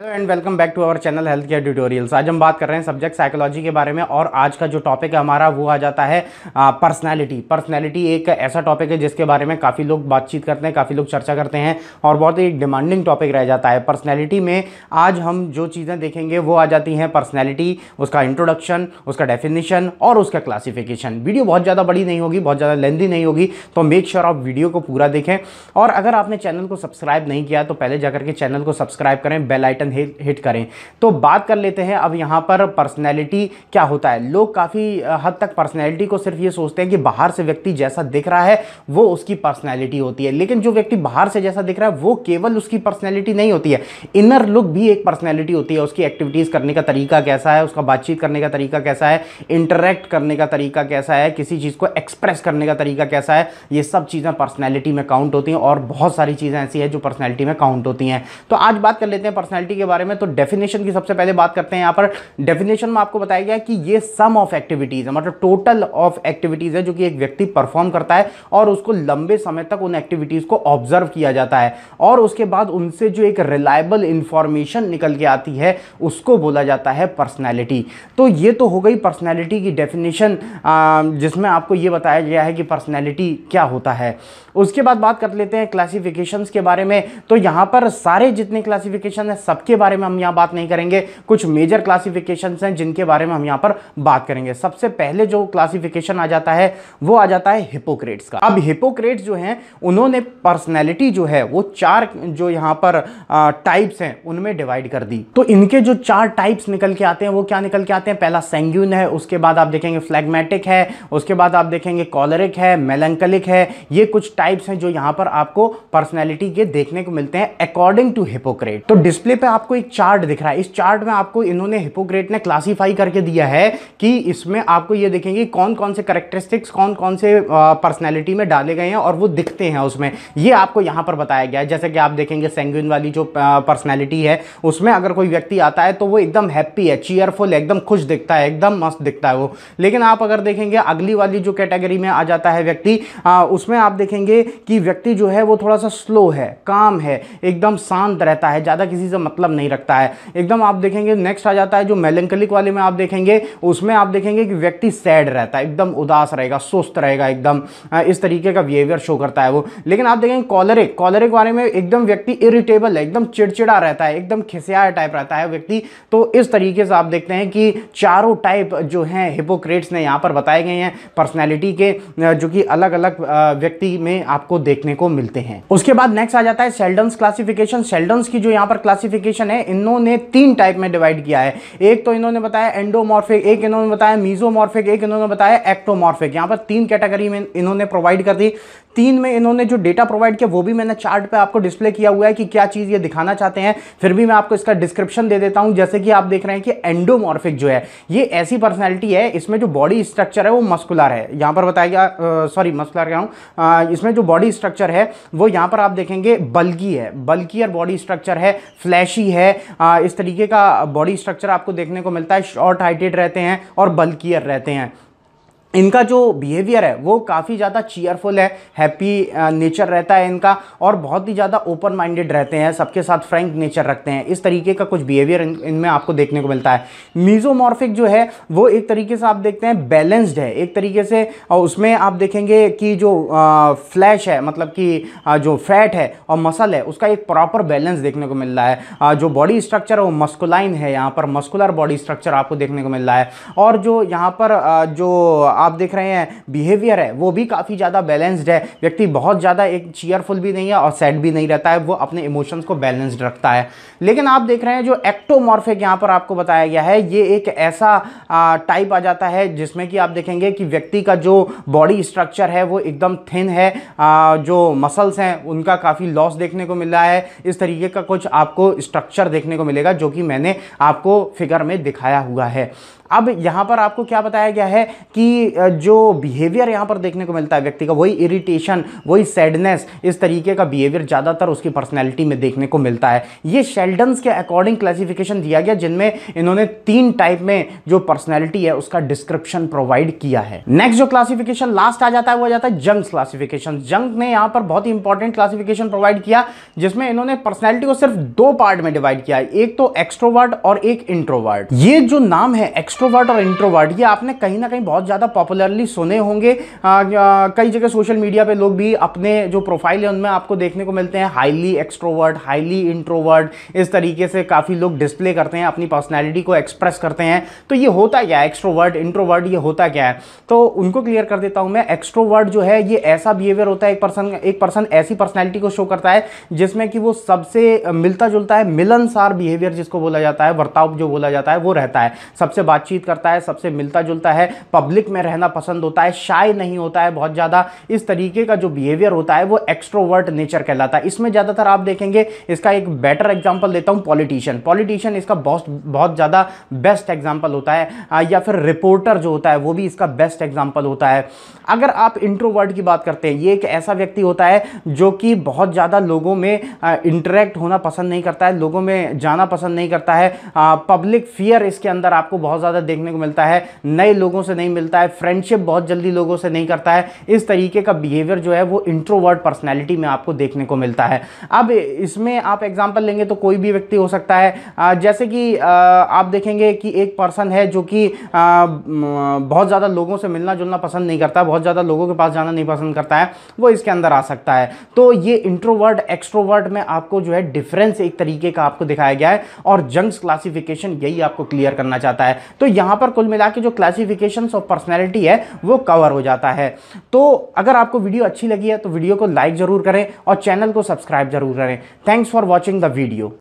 hello and welcome back to our channel health care tutorials आज हम बात कर रहे हैं सब्जेक्ट साइकोलॉजी के बारे में और आज का जो टॉपिक है हमारा वो आ जाता है पर्सनालिटी पर्सनालिटी एक ऐसा टॉपिक है जिसके बारे में काफ़ी लोग बातचीत करते हैं काफ़ी लोग चर्चा करते हैं और बहुत ही डिमांडिंग टॉपिक रह जाता है पर्सनैलिटी में आज हम जो चीज़ें देखेंगे वो आ जाती हैं पर्सनैलिटी उसका इंट्रोडक्शन उसका डेफिनेशन और उसका क्लासीफिकेशन वीडियो बहुत ज़्यादा बड़ी नहीं होगी बहुत ज़्यादा लेंदी नहीं होगी तो मेक श्योर आप वीडियो को पूरा देखें और अगर आपने चैनल को सब्सक्राइब नहीं किया तो पहले जाकर के चैनल को सब्सक्राइब करें बेलाइट बटन हिट करें तो बात कर लेते हैं अब यहाँ पर पर्सनैलिटी क्या होता है लोग काफ़ी हद तक पर्सनैलिटी को सिर्फ ये सोचते हैं कि बाहर से व्यक्ति जैसा दिख रहा है वो उसकी पर्सनैलिटी होती है लेकिन जो व्यक्ति बाहर से जैसा दिख रहा है वो केवल उसकी पर्सनैलिटी नहीं होती है इनर लुक भी एक पर्सनैलिटी होती है उसकी एक्टिविटीज़ करने का तरीका कैसा है उसका बातचीत करने का तरीका कैसा है इंटरेक्ट करने का तरीका कैसा है किसी चीज़ को एक्सप्रेस करने का तरीका कैसा है ये सब चीज़ें पर्सनैलिटी में काउंट होती हैं और बहुत सारी चीज़ें ऐसी हैं जो पर्सनैलिटी में काउंट होती हैं तो आज बात कर लेते हैं पर्सनैलिटी एक्टिविटी के बारे में तो डेफिनेशन की सबसे पहले बात करते हैं यहाँ पर डेफिनेशन में आपको बताया गया कि ये सम ऑफ एक्टिविटीज़ है मतलब टोटल ऑफ एक्टिविटीज़ है जो कि एक व्यक्ति परफॉर्म करता है और उसको लंबे समय तक उन एक्टिविटीज़ को ऑब्जर्व किया जाता है और उसके बाद उनसे जो एक रिलायबल इंफॉर्मेशन निकल के आती है उसको बोला जाता है पर्सनैलिटी तो ये तो हो गई पर्सनैलिटी की डेफिनेशन जिसमें आपको ये बताया गया है कि पर्सनैलिटी क्या होता है उसके बाद बात कर लेते हैं क्लासिफिकेशंस के बारे में तो यहाँ पर सारे जितने क्लासिफिकेशन है सब सबके बारे में हम यहाँ बात नहीं करेंगे कुछ मेजर क्लासिफिकेशन हैं जिनके बारे में हम यहाँ पर बात करेंगे सबसे पहले जो क्लासिफिकेशन आ जाता है वो आ जाता है हिपोक्रेट्स का अब हिपोक्रेट्स जो हैं उन्होंने पर्सनैलिटी जो है वो चार जो यहाँ पर टाइप्स हैं उनमें डिवाइड कर दी तो इनके जो चार टाइप्स निकल के आते हैं वो क्या निकल के आते हैं पहला सेंग्यून है उसके बाद आप देखेंगे फ्लैगमेटिक है उसके बाद आप देखेंगे कॉलरिक है मेलंकलिक है ये कुछ टाइप्स हैं जो यहाँ पर आपको पर्सनैलिटी के देखने को मिलते हैं अकॉर्डिंग टू हिपोक्रेट तो डिस्प्ले पर आपको एक चार्ट दिख रहा है इस चार्ट में आपको इन्होंने हिपोक्रेट ने क्लासीफाई करके दिया है कि इसमें आपको ये देखेंगे कौन कौन से करेक्टरिस्टिक्स कौन कौन से पर्सनैलिटी में डाले गए हैं और वो दिखते हैं उसमें ये आपको यहाँ पर बताया गया है जैसे कि आप देखेंगे सेंगुइन वाली जो पर्सनैलिटी है उसमें अगर कोई व्यक्ति आता है तो वो एकदम हैप्पी है चीयरफुल एकदम खुश दिखता है एकदम मस्त दिखता है वो लेकिन आप अगर देखेंगे अगली वाली जो कैटेगरी में आ जाता है व्यक्ति उसमें आप देखेंगे कि व्यक्ति जो है वो थोड़ा सा स्लो है काम है एकदम शांत रहता है ज़्यादा किसी से मतलब मतलब नहीं रखता है एकदम आप देखेंगे नेक्स्ट आ जाता है जो मेलेंकलिक वाले में आप देखेंगे उसमें आप देखेंगे कि व्यक्ति सैड रहता है एकदम उदास रहेगा सुस्त रहेगा एकदम इस तरीके का बिहेवियर शो करता है वो लेकिन आप देखेंगे कॉलरिक कॉलरिक वाले में एकदम व्यक्ति इरिटेबल है एकदम चिड़चिड़ा रहता है एकदम खिसिया टाइप रहता है व्यक्ति तो इस तरीके से आप देखते हैं कि चारों टाइप जो हैं हिपोक्रेट्स ने यहाँ पर बताए गए हैं पर्सनैलिटी के जो कि अलग अलग व्यक्ति में आपको देखने को मिलते हैं उसके बाद नेक्स्ट आ जाता है सेल्डन्स क्लासिफिकेशन सेल्डन्स की जो यहाँ पर क्लासिफिकेशन क्लासिफिकेशन है इन्होंने तीन टाइप में डिवाइड किया है एक तो इन्होंने बताया एंडोमॉर्फिक एक इन्होंने बताया मीजोमॉर्फिक एक इन्होंने बताया एक्टोमॉर्फिक यहाँ पर तीन कैटेगरी में इन्होंने प्रोवाइड कर दी तीन में इन्होंने जो डेटा प्रोवाइड किया वो भी मैंने चार्ट पे आपको डिस्प्ले किया हुआ है कि क्या चीज़ ये दिखाना चाहते हैं फिर भी मैं आपको इसका डिस्क्रिप्शन दे देता हूँ जैसे कि आप देख रहे हैं कि एंडोमॉर्फिक जो है ये ऐसी पर्सनैलिटी है इसमें जो बॉडी स्ट्रक्चर है वो मस्कुलर है यहाँ पर बताया गया सॉरी मस्कुलर क्या हूँ इसमें जो बॉडी स्ट्रक्चर है वो यहाँ पर आप देखेंगे बल्की है बल्कियर बॉडी स्ट्रक्चर है फ्लैशी है आ, इस तरीके का बॉडी स्ट्रक्चर आपको देखने को मिलता है शॉर्ट हाइटेड रहते हैं और बल्कियर रहते हैं इनका जो बिहेवियर है वो काफ़ी ज़्यादा चीयरफुल है हैप्पी नेचर रहता है इनका और बहुत ही ज़्यादा ओपन माइंडेड रहते हैं सबके साथ फ्रैंक नेचर रखते हैं इस तरीके का कुछ बिहेवियर इनमें आपको देखने को मिलता है मीजोमॉर्फिक जो है वो एक तरीके से आप देखते हैं बैलेंस्ड है एक तरीके से उसमें आप देखेंगे कि जो फ्लैश है मतलब कि जो फैट है और मसल है उसका एक प्रॉपर बैलेंस देखने को मिल रहा है जो बॉडी स्ट्रक्चर है वो मस्कुलाइन है यहाँ पर मस्कुलर बॉडी स्ट्रक्चर आपको देखने को मिल रहा है और जो यहाँ पर जो आप देख रहे हैं बिहेवियर है वो भी काफ़ी ज़्यादा बैलेंस्ड है व्यक्ति बहुत ज़्यादा एक चीयरफुल भी नहीं है और सैड भी नहीं रहता है वो अपने इमोशंस को बैलेंस्ड रखता है लेकिन आप देख रहे हैं जो एक्टोमॉर्फिक यहाँ पर आपको बताया गया है ये एक ऐसा टाइप आ जाता है जिसमें कि आप देखेंगे कि व्यक्ति का जो बॉडी स्ट्रक्चर है वो एकदम थिन है आ, जो मसल्स हैं उनका काफ़ी लॉस देखने को मिला है इस तरीके का कुछ आपको स्ट्रक्चर देखने को मिलेगा जो कि मैंने आपको फिगर में दिखाया हुआ है अब यहाँ पर आपको क्या बताया गया है कि जो बिहेवियर यहाँ पर देखने को मिलता है व्यक्ति का वही इरिटेशन वही सैडनेस इस तरीके का बिहेवियर ज़्यादातर उसकी पर्सनैलिटी में देखने को मिलता है ये शेल्डन्स के अकॉर्डिंग क्लासिफिकेशन दिया गया जिनमें इन्होंने तीन टाइप में जो पर्सनैलिटी है उसका डिस्क्रिप्शन प्रोवाइड किया है नेक्स्ट जो क्लासिफिकेशन लास्ट आ जाता है वो आ जाता है जंग क्लासिफिकेशन जंग ने यहाँ पर बहुत ही इंपॉर्टेंट क्लासिफिकेशन प्रोवाइड किया जिसमें इन्होंने पर्सनैलिटी को सिर्फ दो पार्ट में डिवाइड किया है एक तो एक्स्ट्रोवर्ड और एक इंट्रोवर्ड ये जो नाम है एक्स्ट्रो एक्स्ट्रोवर्ट और इंट्रोवर्ट ये आपने कहीं ना कहीं बहुत ज़्यादा पॉपुलरली सुने होंगे कई जगह सोशल मीडिया पे लोग भी अपने जो प्रोफाइल है उनमें आपको देखने को मिलते हैं हाईली एक्स्ट्रोवर्ट हाईली इंट्रोवर्ट इस तरीके से काफ़ी लोग डिस्प्ले करते हैं अपनी पर्सनैलिटी को एक्सप्रेस करते हैं तो ये होता क्या है एक्स्ट्रोवर्ट इंट्रोवर्ट ये होता क्या है तो उनको क्लियर कर देता हूँ मैं एक्स्ट्रोवर्ट जो है ये ऐसा बिहेवियर होता है एक पर्सन एक पर्सन ऐसी पर्सनैलिटी को शो करता है जिसमें कि वो सबसे मिलता जुलता है मिलनसार बिहेवियर जिसको बोला जाता है वर्ताव जो बोला जाता है वो रहता है सबसे बातचीत बातचीत करता है सबसे मिलता जुलता है पब्लिक में रहना पसंद होता है शाय नहीं होता है बहुत ज़्यादा इस तरीके का जो बिहेवियर होता है वो एक्स्ट्रोवर्ट नेचर कहलाता है इसमें ज़्यादातर आप देखेंगे इसका एक बेटर एग्जाम्पल देता हूँ पॉलिटिशियन पॉलिटिशियन इसका बहुत बहुत ज़्यादा बेस्ट एग्जाम्पल होता है या फिर रिपोर्टर जो होता है वो भी इसका बेस्ट एग्जाम्पल होता है अगर आप इंट्रोवर्ट की बात करते हैं ये एक ऐसा व्यक्ति होता है जो कि बहुत ज़्यादा लोगों में इंटरेक्ट होना पसंद नहीं करता है लोगों में जाना पसंद नहीं करता है पब्लिक फियर इसके अंदर आपको बहुत ज़्यादा ज़्यादा देखने को मिलता है नए लोगों से नहीं मिलता है फ्रेंडशिप बहुत जल्दी लोगों से नहीं करता है इस तरीके का बिहेवियर जो है वो इंट्रोवर्ड पर्सनैलिटी में आपको देखने को मिलता है अब इसमें आप एग्जाम्पल लेंगे तो कोई भी व्यक्ति हो सकता है जैसे कि आप देखेंगे कि एक पर्सन है जो कि बहुत ज़्यादा लोगों से मिलना जुलना पसंद नहीं करता बहुत ज़्यादा लोगों के पास जाना नहीं पसंद करता है वो इसके अंदर आ सकता है तो ये इंट्रोवर्ड एक्सट्रोवर्ड में आपको जो है डिफरेंस एक तरीके का आपको दिखाया गया है और जंग्स क्लासिफिकेशन यही आपको क्लियर करना चाहता है तो तो यहाँ पर कुल मिला के जो क्लासिफिकेशन ऑफ पर्सनैलिटी है वो कवर हो जाता है तो अगर आपको वीडियो अच्छी लगी है तो वीडियो को लाइक ज़रूर करें और चैनल को सब्सक्राइब ज़रूर करें thanks for watching the video